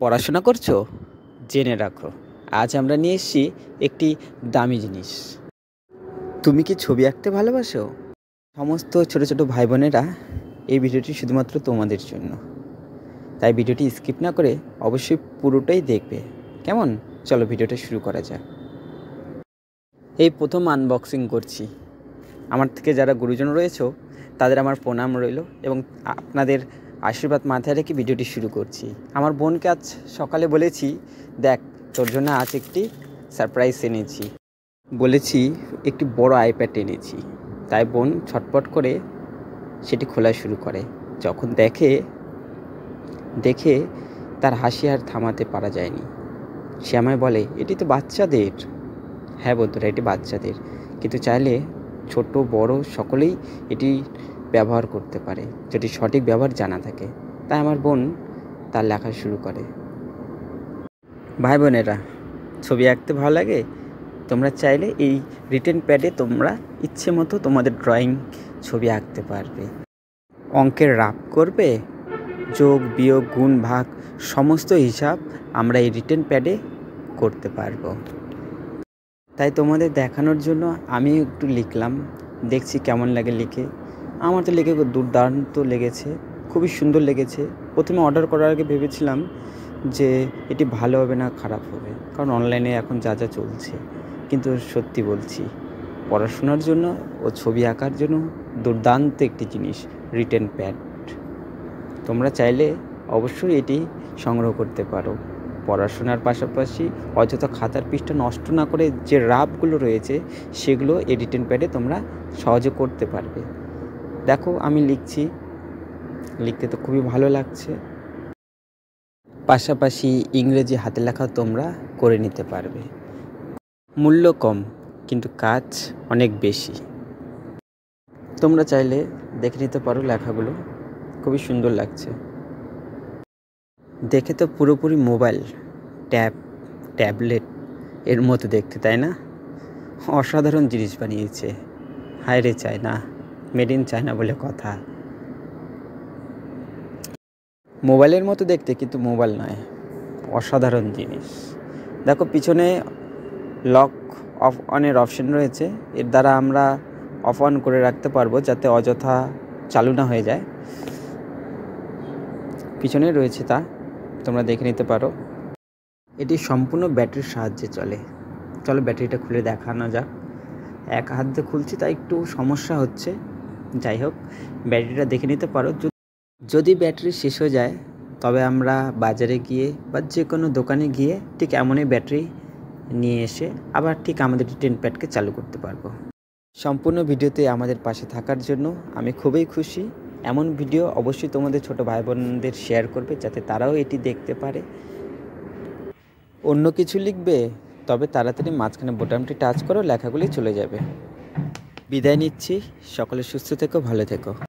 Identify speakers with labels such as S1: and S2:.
S1: পড়াশোনা করছো জেনে রাখো আজ আমরা নিয়ে এসেছি একটি দামি জিনিস তুমি কি ছবি আঁকতে ভালোবাসো সমস্ত ছোট ছোট ভাই বোনেরা এই ভিডিওটি শুধুমাত্র তোমাদের জন্য তাই ভিডিওটি স্কিপ না করে অবশ্যই পুরোটাই দেখবে কেমন চলো ভিডিওটা শুরু করা যাক এই প্রথম আনবক্সিং করছি আমার থেকে যারা গুরুজন রয়েছে তাদের আমার প্রণাম রইল এবং আপনাদের আশীর্বাদ মাথায় রেখে ভিডিওটি শুরু করছি আমার বোনকে আজ সকালে বলেছি দেখ তোর জন্য আজ একটি সারপ্রাইজ এনেছি বলেছি একটি বড় আইপ্যাড এনেছি তাই বোন ছটপট করে সেটি খোলা শুরু করে যখন দেখে দেখে তার হাসি আর থামাতে পারা যায়নি সে আমায় বলে এটি তো বাচ্চাদের হ্যাঁ বন্ধুরা এটি বাচ্চাদের কিন্তু চাইলে ছোট বড় সকলেই এটি ব্যবহার করতে পারে যদি সঠিক ব্যবহার জানা থাকে তাই আমার বোন তার লেখা শুরু করে ভাই বোনেরা ছবি আঁকতে ভালো লাগে তোমরা চাইলে এই রিটেন প্যাডে তোমরা ইচ্ছে মতো তোমাদের ড্রয়িং ছবি আঁকতে পারবে অঙ্কের রাপ করবে যোগ বিয়োগ গুণ ভাগ সমস্ত হিসাব আমরা এই রিটেন প্যাডে করতে পারবো তাই তোমাদের দেখানোর জন্য আমি একটু লিখলাম দেখছি কেমন লাগে লিখে আমার তো লেগে দুর্দান্ত লেগেছে খুবই সুন্দর লেগেছে প্রথমে অর্ডার করার আগে ভেবেছিলাম যে এটি ভালো হবে না খারাপ হবে কারণ অনলাইনে এখন যা যা চলছে কিন্তু সত্যি বলছি পড়াশোনার জন্য ও ছবি আঁকার জন্য দুর্দান্ত একটি জিনিস রিটেন প্যাড তোমরা চাইলে অবশ্যই এটি সংগ্রহ করতে পারো পড়াশোনার পাশাপাশি অযথা খাতার পৃষ্ঠা নষ্ট না করে যে রাবগুলো রয়েছে সেগুলো এডিটেন প্যাডে তোমরা সহজে করতে পারবে দেখো আমি লিখছি লিখতে তো খুবই ভালো লাগছে পাশাপাশি ইংরেজি হাতে লেখা তোমরা করে নিতে পারবে মূল্য কম কিন্তু কাজ অনেক বেশি তোমরা চাইলে দেখে নিতে পারো লেখাগুলো খুবই সুন্দর লাগছে দেখে তো পুরোপুরি মোবাইল ট্যাব ট্যাবলেট এর মতো দেখতে তাই না অসাধারণ জিনিস বানিয়েছে হায় রে চায় না মেড ইন চায়না বলে কথা মোবাইলের মতো দেখতে কিন্তু মোবাইল নয় অসাধারণ জিনিস দেখো পিছনে লক অফ অনের অপশন রয়েছে এর দ্বারা আমরা অফ অন করে রাখতে পারবো যাতে অযথা চালু না হয়ে যায় পিছনে রয়েছে তা তোমরা দেখে নিতে পারো এটি সম্পূর্ণ ব্যাটারির সাহায্যে চলে চলো ব্যাটারিটা খুলে দেখানো যাক এক হাত দিয়ে খুলছি তাই একটু সমস্যা হচ্ছে যাই হোক ব্যাটারিটা দেখে নিতে পারো যদি ব্যাটারি শেষ হয়ে যায় তবে আমরা বাজারে গিয়ে বা যে কোনো দোকানে গিয়ে ঠিক এমনই ব্যাটারি নিয়ে এসে আবার ঠিক আমাদের টেন প্যাডকে চালু করতে পারবো সম্পূর্ণ ভিডিওতে আমাদের পাশে থাকার জন্য আমি খুবই খুশি এমন ভিডিও অবশ্যই তোমাদের ছোট ভাই বোনদের শেয়ার করবে যাতে তারাও এটি দেখতে পারে অন্য কিছু লিখবে তবে তাড়াতাড়ি মাঝখানে বোটামটি টাচ করো লেখাগুলি চলে যাবে বিদায় নিচ্ছি সকলে সুস্থ থেকো ভালো থেকো